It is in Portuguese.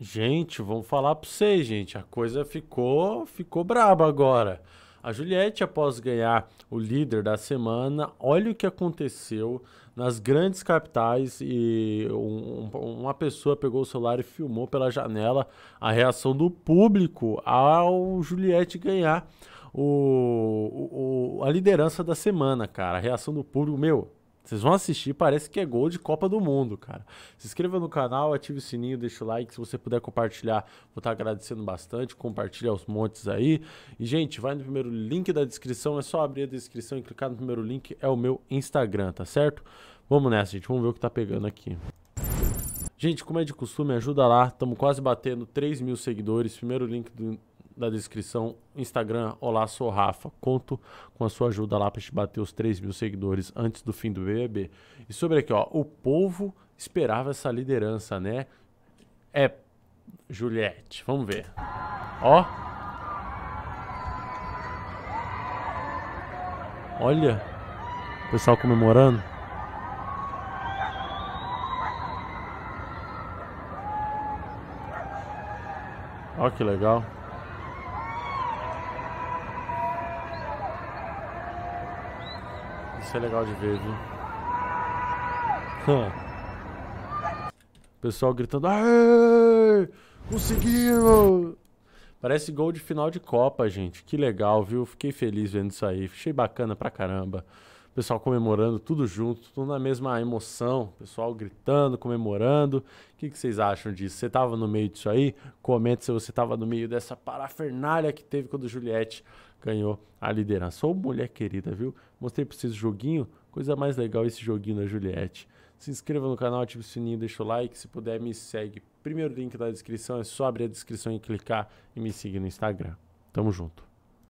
Gente, vamos falar para vocês, gente. A coisa ficou, ficou braba agora. A Juliette, após ganhar o líder da semana, olha o que aconteceu nas grandes capitais e um, uma pessoa pegou o celular e filmou pela janela a reação do público ao Juliette ganhar o, o a liderança da semana, cara. A reação do público, meu, vocês vão assistir, parece que é gol de Copa do Mundo, cara. Se inscreva no canal, ative o sininho, deixa o like. Se você puder compartilhar, vou estar tá agradecendo bastante. Compartilha aos montes aí. E, gente, vai no primeiro link da descrição. É só abrir a descrição e clicar no primeiro link. É o meu Instagram, tá certo? Vamos nessa, gente. Vamos ver o que tá pegando aqui. Gente, como é de costume, ajuda lá. Estamos quase batendo 3 mil seguidores. Primeiro link do da descrição, Instagram, olá, sou Rafa. Conto com a sua ajuda lá para te bater os 3 mil seguidores antes do fim do BBB. E sobre aqui, ó, o povo esperava essa liderança, né? É, Juliette, vamos ver. Ó. Olha, o pessoal comemorando. Ó que legal. Isso é legal de ver, viu? Hum. Pessoal gritando. Aê! Conseguimos! Parece gol de final de Copa, gente. Que legal, viu? Fiquei feliz vendo isso aí. Achei bacana pra caramba pessoal comemorando tudo junto, tudo na mesma emoção, pessoal gritando, comemorando. O que, que vocês acham disso? Você estava no meio disso aí? Comente se você estava no meio dessa parafernália que teve quando Juliette ganhou a liderança. Ô, mulher querida, viu? Mostrei para vocês o joguinho, coisa mais legal esse joguinho da Juliette. Se inscreva no canal, ative o sininho, deixa o like, se puder me segue. Primeiro link da descrição, é só abrir a descrição e clicar e me seguir no Instagram. Tamo junto.